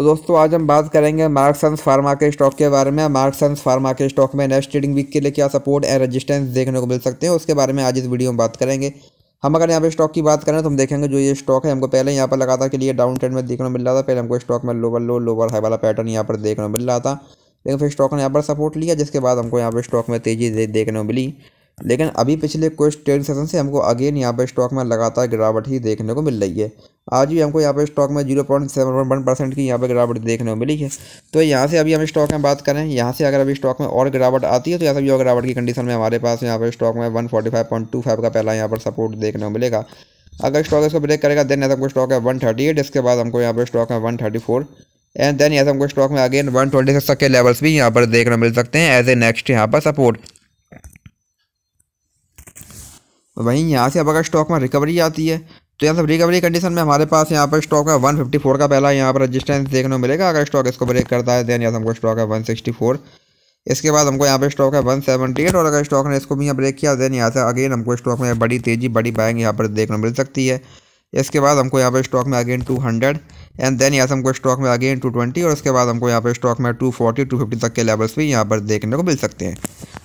तो दोस्तों आज हम बात करेंगे मार्कसंस फार्मा के स्टॉक के बारे में मार्कसंस फार्मा के स्टॉक में नेक्स्ट ट्रेडिंग वीक के लिए क्या सपोर्ट एंड रेजिस्टेंस देखने को मिल सकते हैं उसके बारे में आज इस वीडियो में बात करेंगे हम अगर यहाँ पे स्टॉक की बात करें तो हम देखेंगे जो ये स्टॉक है हमको पहले यहाँ पर लगातार के लिए डाउन ट्रेंड में देखने को मिल रहा था पहले हमको स्टॉक में लोअर लो लोअर हाई वाला पैटर्न यहाँ पर देखने को मिल रहा था लेकिन फिर स्टॉक ने यहाँ पर सपोर्ट लिया जिसके बाद हमको यहाँ पर स्टॉक में तेज़ी देखने को मिली लेकिन अभी पिछले कुछ ट्रेड सेशन से हमको अगेन यहाँ पर स्टॉक में लगातार गिरावट ही देखने को मिल रही है आज भी हमको यहाँ पर स्टॉक में zero point seven one percent की यहाँ पर गिरावट देखने को मिली है तो यहाँ से अभी हम स्टॉक में बात करें यहाँ से अगर अभी स्टॉक में और गिरावट आती है तो यहाँ से भी और गिरावट की कंडीशन में हमारे पास यहाँ पर स्टॉक में one forty five point two five का पहला यहाँ पर सपोर्ट देखने को मिलेगा अगर स्टॉक इसको ब्रेक करेगा देन ऐसा हमको स्टॉक है वन थर्टी एट इसके बाद हमको यहाँ पर स्टॉक है one thirty four and then ऐसा हमको स्टॉक में अगेन वन ट्वेंटी सिक्स तक के लेवल्स भी यहाँ पर देखने मिल सकते हैं एज ए नेक्स्ट यहाँ पर सपोर्ट वहीं यहाँ से अब अगर स्टॉक में रिकवरी आती है तो यहाँ सब रिकवरी कंडीशन में हमारे पास यहाँ पर स्टॉक है 154 का पहला यहाँ पर रजिस्टेंस देखने को मिलेगा अगर स्टॉक इसको ब्रेक करता है देन यहाँ हमको स्टॉक है 164 इसके बाद हमको यहाँ पे स्टॉक है 178 और अगर स्टॉक ने इसको भी यहाँ ब्रेक किया देन यहाँ से अगेन हमको स्टॉक में बड़ी तेज़ी बड़ी बाइंग यहाँ पर देखने को मिल सकती है इसके बाद हमको यहाँ पर स्टॉक में अगेन 200 एंड देन यहाँ से हमको स्टॉक में अगेन 220 और उसके बाद हमको यहाँ पर स्टॉक में 240 250 तक के लेवल्स भी यहाँ पर देखने को मिल सकते हैं